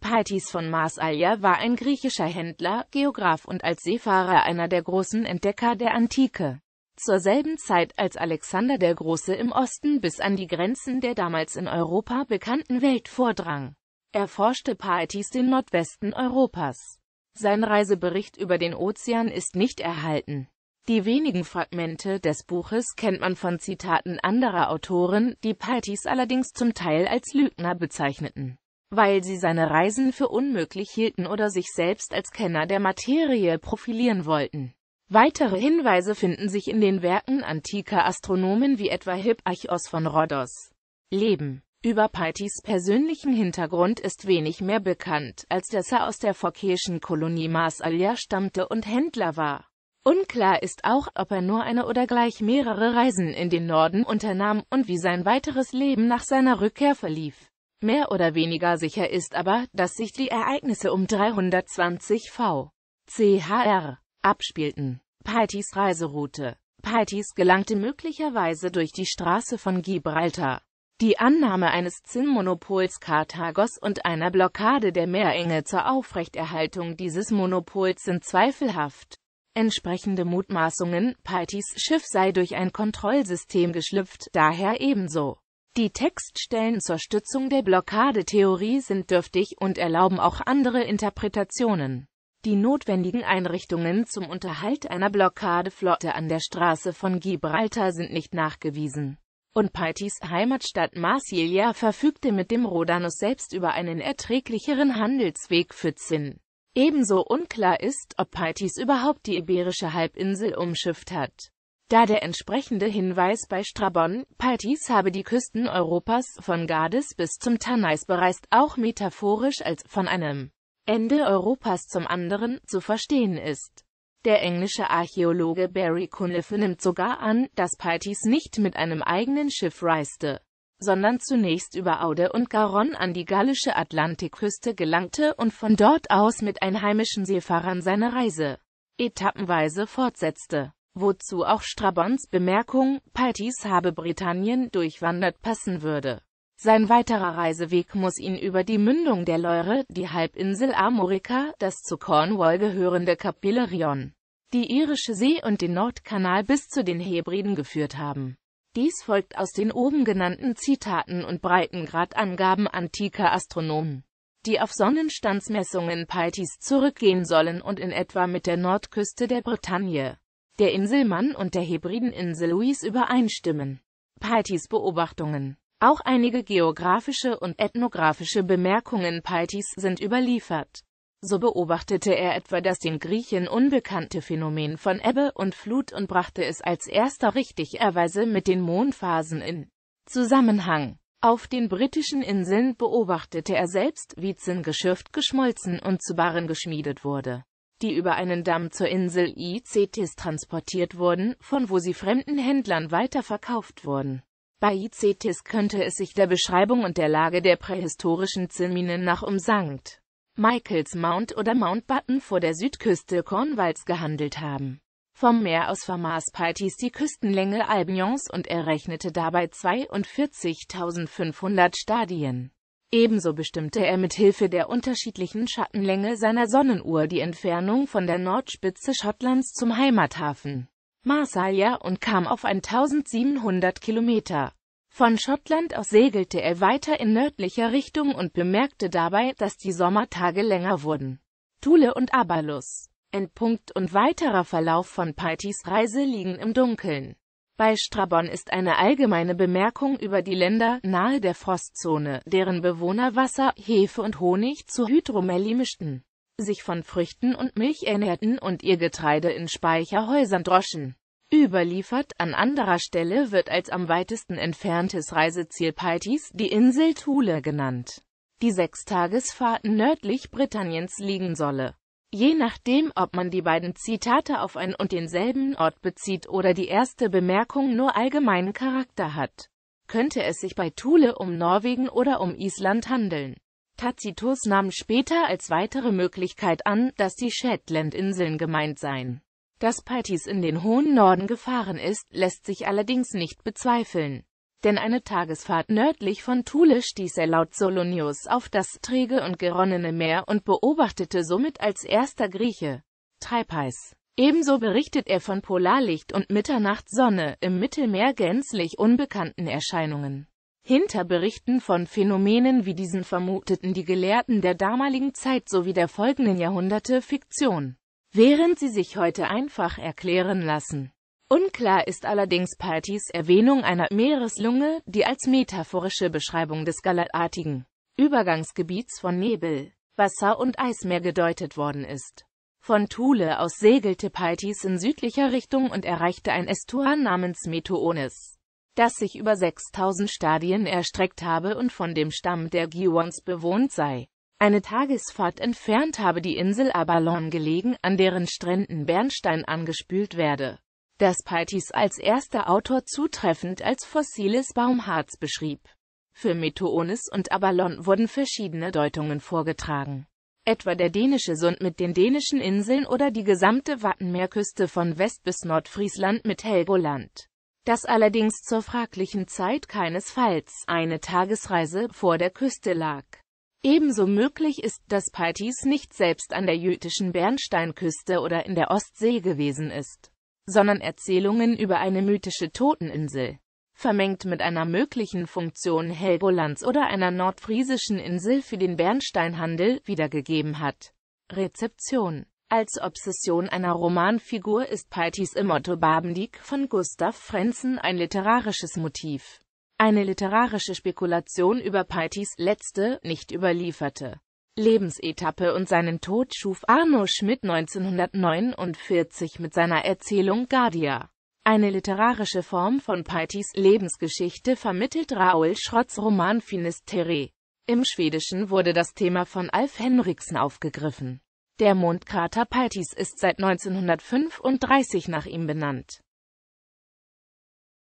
Paltis von Marsalia war ein griechischer Händler, Geograf und als Seefahrer einer der großen Entdecker der Antike. Zur selben Zeit als Alexander der Große im Osten bis an die Grenzen der damals in Europa bekannten Welt vordrang, erforschte Paltis den Nordwesten Europas. Sein Reisebericht über den Ozean ist nicht erhalten. Die wenigen Fragmente des Buches kennt man von Zitaten anderer Autoren, die Paltis allerdings zum Teil als Lügner bezeichneten weil sie seine Reisen für unmöglich hielten oder sich selbst als Kenner der Materie profilieren wollten. Weitere Hinweise finden sich in den Werken antiker Astronomen wie etwa Hipparchos von Rhodos. Leben Über Paitis persönlichen Hintergrund ist wenig mehr bekannt, als dass er aus der phokischen Kolonie Mars Alia stammte und Händler war. Unklar ist auch, ob er nur eine oder gleich mehrere Reisen in den Norden unternahm und wie sein weiteres Leben nach seiner Rückkehr verlief. Mehr oder weniger sicher ist aber, dass sich die Ereignisse um 320 v. CHR abspielten. Peitys Reiseroute. Peitys gelangte möglicherweise durch die Straße von Gibraltar. Die Annahme eines Zinnmonopols Karthagos und einer Blockade der Meerenge zur Aufrechterhaltung dieses Monopols sind zweifelhaft. Entsprechende Mutmaßungen, Peitys Schiff sei durch ein Kontrollsystem geschlüpft, daher ebenso. Die Textstellen zur Stützung der Blockadetheorie sind dürftig und erlauben auch andere Interpretationen. Die notwendigen Einrichtungen zum Unterhalt einer Blockadeflotte an der Straße von Gibraltar sind nicht nachgewiesen. Und Paitis Heimatstadt Marsilia verfügte mit dem Rhodanus selbst über einen erträglicheren Handelsweg für Zinn. Ebenso unklar ist, ob Paitis überhaupt die iberische Halbinsel umschifft hat da der entsprechende Hinweis bei Strabon, Paltis habe die Küsten Europas von Gades bis zum Tanais bereist, auch metaphorisch als von einem Ende Europas zum anderen zu verstehen ist. Der englische Archäologe Barry Cunliffe nimmt sogar an, dass Paltis nicht mit einem eigenen Schiff reiste, sondern zunächst über Aude und Garonne an die gallische Atlantikküste gelangte und von dort aus mit einheimischen Seefahrern seine Reise etappenweise fortsetzte wozu auch Strabons Bemerkung, Paltis habe Britannien durchwandert, passen würde. Sein weiterer Reiseweg muss ihn über die Mündung der Leure, die Halbinsel Armorica, das zu Cornwall gehörende Kap die Irische See und den Nordkanal bis zu den Hebriden geführt haben. Dies folgt aus den oben genannten Zitaten und Breitengradangaben antiker Astronomen, die auf Sonnenstandsmessungen Paltis zurückgehen sollen und in etwa mit der Nordküste der Bretagne der Inselmann und der Hebrideninsel Louis übereinstimmen. Paltis Beobachtungen Auch einige geografische und ethnografische Bemerkungen Paltis sind überliefert. So beobachtete er etwa das den Griechen unbekannte Phänomen von Ebbe und Flut und brachte es als erster richtigerweise mit den Mondphasen in Zusammenhang. Auf den britischen Inseln beobachtete er selbst, wie Zinngeschirft geschmolzen und zu Barren geschmiedet wurde die über einen Damm zur Insel Icetis transportiert wurden, von wo sie fremden Händlern weiterverkauft wurden. Bei Icetis könnte es sich der Beschreibung und der Lage der prähistorischen Zinnminen nach um St. Michaels Mount oder Mount Button vor der Südküste Cornwalls gehandelt haben. Vom Meer aus vermaß Paltis die Küstenlänge Albions und errechnete dabei 42.500 Stadien. Ebenso bestimmte er mit Hilfe der unterschiedlichen Schattenlänge seiner Sonnenuhr die Entfernung von der Nordspitze Schottlands zum Heimathafen Marsalia und kam auf 1700 Kilometer. Von Schottland aus segelte er weiter in nördlicher Richtung und bemerkte dabei, dass die Sommertage länger wurden. Thule und Abalus. Endpunkt und weiterer Verlauf von Paltis Reise liegen im Dunkeln. Bei Strabon ist eine allgemeine Bemerkung über die Länder nahe der Frostzone, deren Bewohner Wasser, Hefe und Honig zu Hydromelli mischten, sich von Früchten und Milch ernährten und ihr Getreide in Speicherhäusern droschen. Überliefert an anderer Stelle wird als am weitesten entferntes Reiseziel Paltis die Insel Thule genannt, die sechs Tagesfahrten nördlich Britanniens liegen solle. Je nachdem, ob man die beiden Zitate auf einen und denselben Ort bezieht oder die erste Bemerkung nur allgemeinen Charakter hat, könnte es sich bei Thule um Norwegen oder um Island handeln. Tacitus nahm später als weitere Möglichkeit an, dass die Shetland-Inseln gemeint seien. Dass Paltis in den hohen Norden gefahren ist, lässt sich allerdings nicht bezweifeln. Denn eine Tagesfahrt nördlich von Thule stieß er laut Solonius auf das träge und geronnene Meer und beobachtete somit als erster Grieche Treibheiß. Ebenso berichtet er von Polarlicht und Mitternachtssonne, im Mittelmeer gänzlich unbekannten Erscheinungen. Hinter Berichten von Phänomenen wie diesen vermuteten die Gelehrten der damaligen Zeit sowie der folgenden Jahrhunderte Fiktion, während sie sich heute einfach erklären lassen. Unklar ist allerdings Paltys Erwähnung einer Meereslunge, die als metaphorische Beschreibung des galatartigen Übergangsgebiets von Nebel, Wasser und Eismeer gedeutet worden ist. Von Thule aus segelte Paltis in südlicher Richtung und erreichte ein Estuar namens Metoonis, das sich über 6000 Stadien erstreckt habe und von dem Stamm der Gions bewohnt sei. Eine Tagesfahrt entfernt habe die Insel Abalon gelegen, an deren Stränden Bernstein angespült werde das Paltis als erster Autor zutreffend als fossiles Baumharz beschrieb. Für Metoonis und Abalon wurden verschiedene Deutungen vorgetragen. Etwa der dänische Sund mit den dänischen Inseln oder die gesamte Wattenmeerküste von West- bis Nordfriesland mit Helgoland. Das allerdings zur fraglichen Zeit keinesfalls eine Tagesreise vor der Küste lag. Ebenso möglich ist, dass Paltis nicht selbst an der jütischen Bernsteinküste oder in der Ostsee gewesen ist sondern Erzählungen über eine mythische Toteninsel. Vermengt mit einer möglichen Funktion Helgolands oder einer nordfriesischen Insel für den Bernsteinhandel wiedergegeben hat. Rezeption als Obsession einer Romanfigur ist Paltis im Otto Babendiek von Gustav Frenzen ein literarisches Motiv. Eine literarische Spekulation über Paltis letzte, nicht überlieferte Lebensetappe und seinen Tod schuf Arno Schmidt 1949 mit seiner Erzählung Guardia. Eine literarische Form von Peitys Lebensgeschichte vermittelt Raoul Schrotts Roman Finisterre. Im Schwedischen wurde das Thema von Alf Henriksen aufgegriffen. Der Mondkrater Peitys ist seit 1935 nach ihm benannt